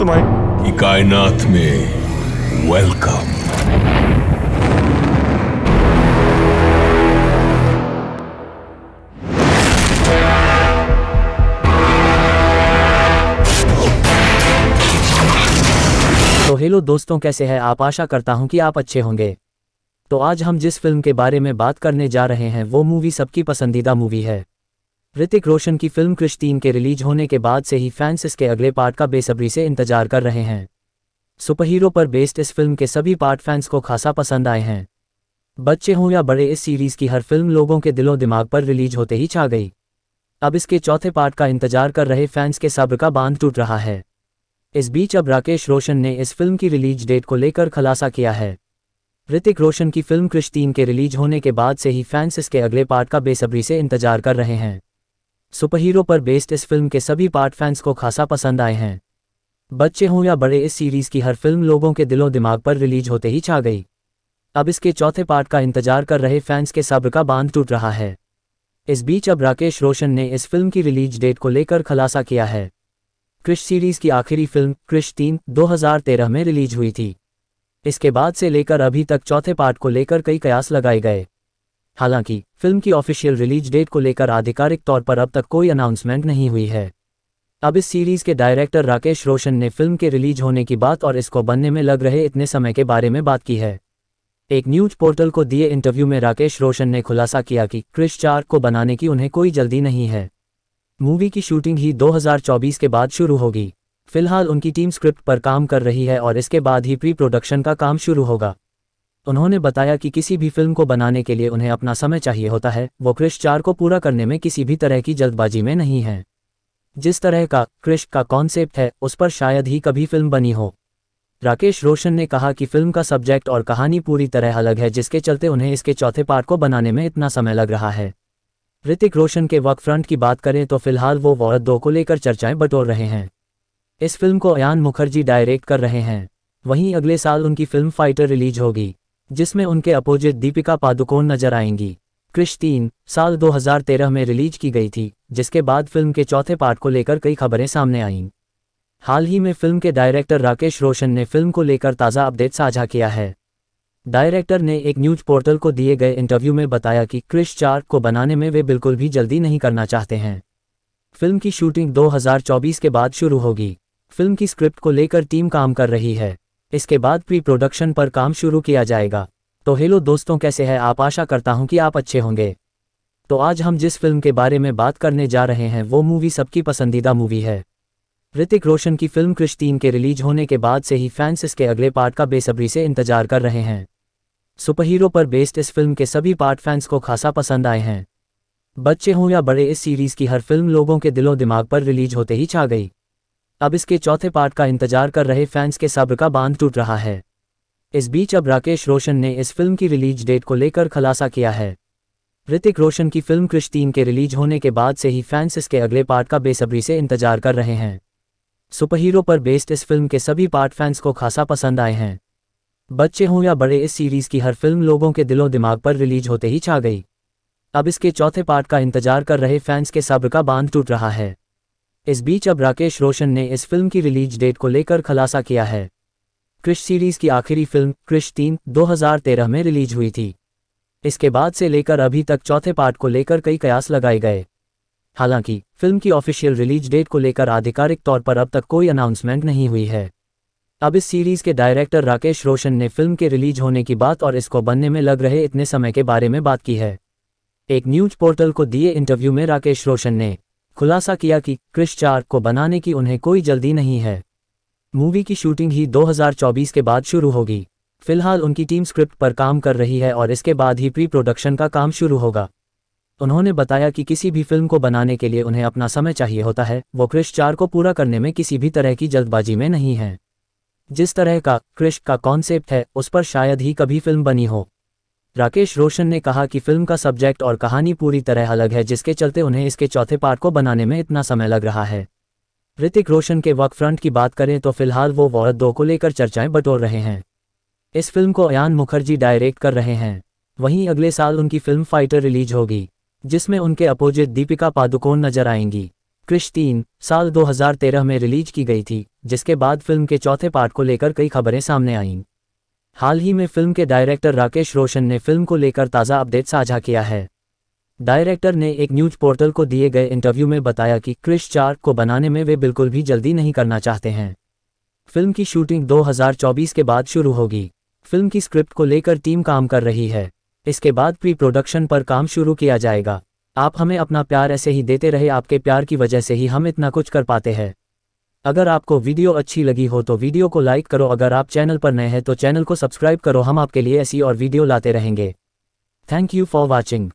तुम्हारी कायनाथ में वेलकम तो हेलो दोस्तों कैसे हैं आप आशा करता हूं कि आप अच्छे होंगे तो आज हम जिस फिल्म के बारे में बात करने जा रहे हैं वो मूवी सबकी पसंदीदा मूवी है ऋतिक रोशन की फिल्म क्रिश तीन के रिलीज होने के बाद से ही फैंस इसके अगले पार्ट का बेसब्री से इंतजार कर रहे हैं सुपरहीरो पर बेस्ड इस फिल्म के सभी पार्ट फैंस को खासा पसंद आए हैं बच्चे हों या बड़े इस सीरीज की हर फिल्म लोगों के दिलों दिमाग पर रिलीज होते ही छा गई अब इसके चौथे पार्ट का इंतजार कर रहे फैंस के सब्र का बांध टूट रहा है इस बीच अब राकेश रोशन ने इस फिल्म की रिलीज डेट को लेकर खुलासा किया है ऋतिक रोशन की फिल्म क्रिश तीन के रिलीज होने के बाद से ही फैंस इसके अगले पार्ट का बेसब्री से इंतजार कर रहे हैं सुपरहीरो पर बेस्ड इस फिल्म के सभी पार्ट फैंस को खासा पसंद आए हैं बच्चे हों या बड़े इस सीरीज की हर फिल्म लोगों के दिलों दिमाग पर रिलीज होते ही छा गई अब इसके चौथे पार्ट का इंतजार कर रहे फैंस के सब्र का बांध टूट रहा है इस बीच अब राकेश रोशन ने इस फिल्म की रिलीज डेट को लेकर खुलासा किया है क्रिश सीरीज की आखिरी फिल्म क्रिश तीन दो में रिलीज हुई थी इसके बाद से लेकर अभी तक चौथे पार्ट को लेकर कई कयास लगाए गए हालांकि फिल्म की ऑफिशियल रिलीज डेट को लेकर आधिकारिक तौर पर अब तक कोई अनाउंसमेंट नहीं हुई है अब इस सीरीज के डायरेक्टर राकेश रोशन ने फिल्म के रिलीज होने की बात और इसको बनने में लग रहे इतने समय के बारे में बात की है एक न्यूज पोर्टल को दिए इंटरव्यू में राकेश रोशन ने खुलासा किया कि क्रिश चार को बनाने की उन्हें कोई जल्दी नहीं है मूवी की शूटिंग ही 2024 के बाद शुरू होगी फिलहाल उनकी टीम स्क्रिप्ट पर काम कर रही है और इसके बाद ही प्री प्रोडक्शन का काम शुरू होगा उन्होंने बताया कि किसी भी फिल्म को बनाने के लिए उन्हें अपना समय चाहिए होता है वो क्रिश चार को पूरा करने में किसी भी तरह की जल्दबाजी में नहीं है जिस तरह का क्रिश का कॉन्सेप्ट है उस पर शायद ही कभी फिल्म बनी हो राकेश रोशन ने कहा कि फिल्म का सब्जेक्ट और कहानी पूरी तरह अलग है जिसके चलते उन्हें इसके चौथे पार्ट को बनाने में इतना समय लग रहा है ऋतिक रोशन के वर्क फ्रंट की बात करें तो फिलहाल वो वॉरत दो को लेकर चर्चाएं बटोर रहे हैं इस फिल्म को अयान मुखर्जी डायरेक्ट कर रहे हैं वहीं अगले साल उनकी फिल्म फाइटर रिलीज होगी जिसमें उनके अपोजिट दीपिका पादुकोण नजर आएंगी क्रिश तीन साल 2013 में रिलीज की गई थी जिसके बाद फिल्म के चौथे पार्ट को लेकर कई खबरें सामने आईं हाल ही में फिल्म के डायरेक्टर राकेश रोशन ने फिल्म को लेकर ताज़ा अपडेट साझा किया है डायरेक्टर ने एक न्यूज पोर्टल को दिए गए इंटरव्यू में बताया कि क्रिश चार को बनाने में वे बिल्कुल भी जल्दी नहीं करना चाहते हैं फिल्म की शूटिंग 2024 के बाद शुरू होगी फिल्म की स्क्रिप्ट को लेकर टीम काम कर रही है इसके बाद प्री प्रोडक्शन पर काम शुरू किया जाएगा तो हेलो दोस्तों कैसे है आप आशा करता हूं कि आप अच्छे होंगे तो आज हम जिस फिल्म के बारे में बात करने जा रहे हैं वो मूवी सबकी पसंदीदा मूवी है ऋतिक रोशन की फिल्म क्रिश्तीन के रिलीज होने के बाद से ही फैंस इसके अगले पार्ट का बेसब्री से इंतजार कर रहे हैं सुपरहीरो पर बेस्ड इस फिल्म के सभी पार्ट फैंस को खासा पसंद आए हैं बच्चे हों या बड़े इस सीरीज की हर फिल्म लोगों के दिलो दिमाग पर रिलीज होते ही छा गई अब इसके चौथे पार्ट का इंतजार कर रहे फैंस के सब्र का बांध टूट रहा है इस बीच अब राकेश रोशन ने इस फिल्म की रिलीज डेट को लेकर खुलासा किया है ऋतिक रोशन की फिल्म क्रिश के रिलीज होने के बाद से ही फैंस इसके अगले पार्ट का बेसब्री से इंतजार कर रहे हैं सुपरहीरो पर बेस्ड इस फिल्म के सभी पार्ट फैंस को खासा पसंद आए हैं बच्चे हों या बड़े इस सीरीज की हर फिल्म लोगों के दिलों दिमाग पर रिलीज होते ही छा गई अब इसके चौथे पार्ट का इंतजार कर रहे फैंस के सब्र का बांध टूट रहा है इस बीच अब राकेश रोशन ने इस फिल्म की रिलीज डेट को लेकर खुलासा किया है क्रिश सीरीज की आखिरी फिल्म क्रिश तीन दो में रिलीज हुई थी इसके बाद से लेकर अभी तक चौथे पार्ट को लेकर कई कयास लगाए गए हालांकि फिल्म की ऑफिशियल रिलीज डेट को लेकर आधिकारिक तौर पर अब तक कोई अनाउंसमेंट नहीं हुई है अब इस सीरीज के डायरेक्टर राकेश रोशन ने फिल्म के रिलीज होने की बात और इसको बनने में लग रहे इतने समय के बारे में बात की है एक न्यूज पोर्टल को दिए इंटरव्यू में राकेश रोशन ने खुलासा किया कि क्रिश चार को बनाने की उन्हें कोई जल्दी नहीं है मूवी की शूटिंग ही 2024 के बाद शुरू होगी फिलहाल उनकी टीम स्क्रिप्ट पर काम कर रही है और इसके बाद ही प्री प्रोडक्शन का काम शुरू होगा उन्होंने बताया कि किसी भी फिल्म को बनाने के लिए उन्हें अपना समय चाहिए होता है वो क्रिश चार को पूरा करने में किसी भी तरह की जल्दबाजी में नहीं है जिस तरह का क्रिश का कॉन्सेप्ट है उस पर शायद ही कभी फिल्म बनी हो राकेश रोशन ने कहा कि फिल्म का सब्जेक्ट और कहानी पूरी तरह अलग है जिसके चलते उन्हें इसके चौथे पार्ट को बनाने में इतना समय लग रहा है ऋतिक रोशन के वक फ्रंट की बात करें तो फिलहाल वो वॉर दो को लेकर चर्चाएं बटोर रहे हैं इस फिल्म को अयान मुखर्जी डायरेक्ट कर रहे हैं वहीं अगले साल उनकी फिल्म फाइटर रिलीज होगी जिसमें उनके अपोजिट दीपिका पादुकोण नजर आएंगी क्रिश्तीन साल 2013 में रिलीज की गई थी जिसके बाद फिल्म के चौथे पार्ट को लेकर कई खबरें सामने आईं हाल ही में फिल्म के डायरेक्टर राकेश रोशन ने फिल्म को लेकर ताज़ा अपडेट साझा किया है डायरेक्टर ने एक न्यूज पोर्टल को दिए गए इंटरव्यू में बताया कि क्रिश चार को बनाने में वे बिल्कुल भी जल्दी नहीं करना चाहते हैं फिल्म की शूटिंग 2024 के बाद शुरू होगी फिल्म की स्क्रिप्ट को लेकर टीम काम कर रही है इसके बाद प्री प्रोडक्शन पर काम शुरू किया जाएगा आप हमें अपना प्यार ऐसे ही देते रहे आपके प्यार की वजह से ही हम इतना कुछ कर पाते हैं अगर आपको वीडियो अच्छी लगी हो तो वीडियो को लाइक करो अगर आप चैनल पर नए हैं तो चैनल को सब्सक्राइब करो हम आपके लिए ऐसी और वीडियो लाते रहेंगे थैंक यू फॉर वॉचिंग